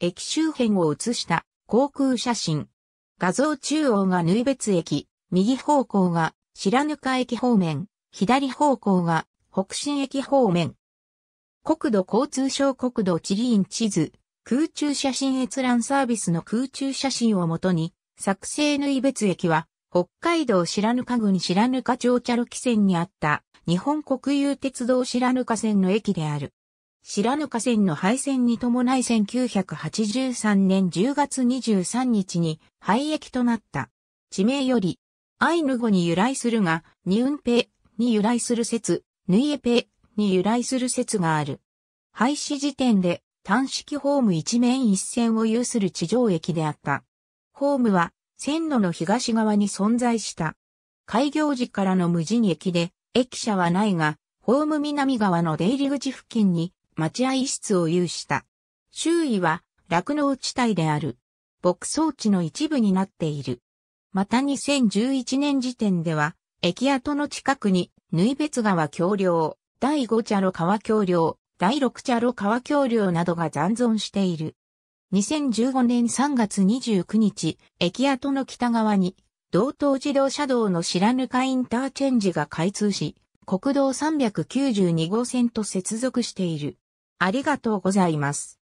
駅周辺を写した航空写真。画像中央が縫別駅、右方向が白糠駅方面、左方向が北新駅方面。国土交通省国土地理院地図、空中写真閲覧サービスの空中写真をもとに、作成縫別駅は、北海道白糠郡白糠町茶路汽線にあった、日本国有鉄道白糠線の駅である。白ぬか線の廃線に伴い1983年10月23日に廃駅となった。地名より、アイヌ語に由来するが、ニウンペに由来する説、ヌイエペに由来する説がある。廃止時点で単式ホーム一面一線を有する地上駅であった。ホームは線路の東側に存在した。開業時からの無人駅で、駅舎はないが、ホーム南側の出入り口付近に待合室を有した。周囲は酪農地帯である。牧草地の一部になっている。また2011年時点では、駅跡の近くに、縫別川橋梁、第5茶路川橋梁、第6茶路川橋梁などが残存している。2015年3月29日、駅跡の北側に、道東自動車道の白ぬインターチェンジが開通し、国道392号線と接続している。ありがとうございます。